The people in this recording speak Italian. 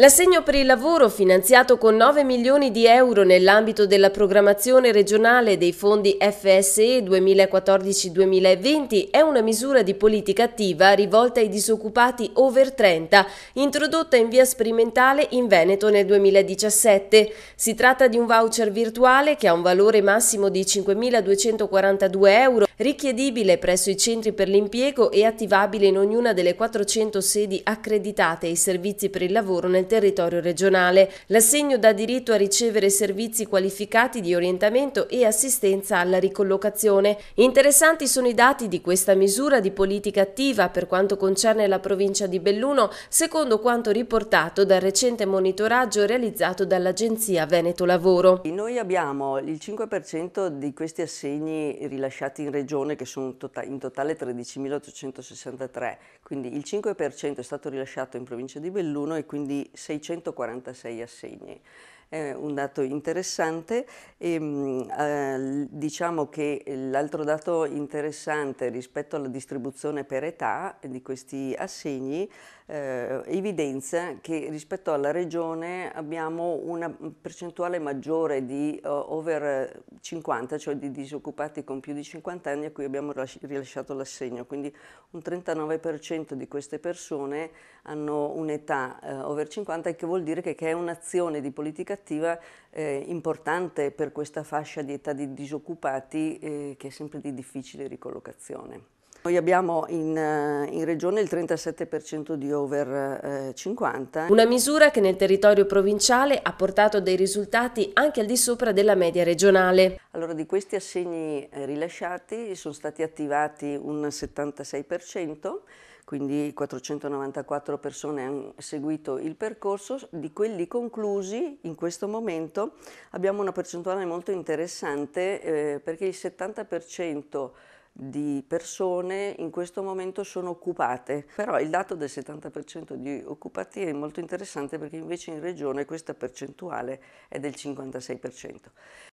L'assegno per il lavoro, finanziato con 9 milioni di euro nell'ambito della programmazione regionale dei fondi FSE 2014-2020, è una misura di politica attiva rivolta ai disoccupati over 30, introdotta in via sperimentale in Veneto nel 2017. Si tratta di un voucher virtuale che ha un valore massimo di 5.242 euro richiedibile presso i centri per l'impiego e attivabile in ognuna delle 400 sedi accreditate ai servizi per il lavoro nel territorio regionale. L'assegno dà diritto a ricevere servizi qualificati di orientamento e assistenza alla ricollocazione. Interessanti sono i dati di questa misura di politica attiva per quanto concerne la provincia di Belluno, secondo quanto riportato dal recente monitoraggio realizzato dall'Agenzia Veneto Lavoro. Noi abbiamo il 5% di questi assegni rilasciati in regione regione che sono tota-, in totale 13.863, quindi il 5% è stato rilasciato in provincia di Belluno e quindi 646 assegni è un dato interessante. E, mm, eh, diciamo che l'altro dato interessante rispetto alla distribuzione per età di questi assegni eh, evidenzia che rispetto alla regione abbiamo una percentuale maggiore di uh, over 50, cioè di disoccupati con più di 50 anni a cui abbiamo rilasciato l'assegno, quindi un 39% di queste persone hanno un'età uh, over 50 che vuol dire che, che è un'azione di politica relativa eh, importante per questa fascia di età di disoccupati eh, che è sempre di difficile ricollocazione. Noi abbiamo in, eh, in, regione il 37% di over 50. Eh, Una misura che nel territorio provinciale ha portato dei risultati anche al di sopra della media regionale. Allora di questi assegni eh, rilasciati sono stati attivati un 76%, quindi 494 persone hanno seguito il percorso, di quelli conclusi in questo momento abbiamo una percentuale molto interessante eh, perché il 70% di persone in questo momento sono occupate, però il dato del 70% di occupati è molto interessante perché invece in regione questa percentuale è del 56%.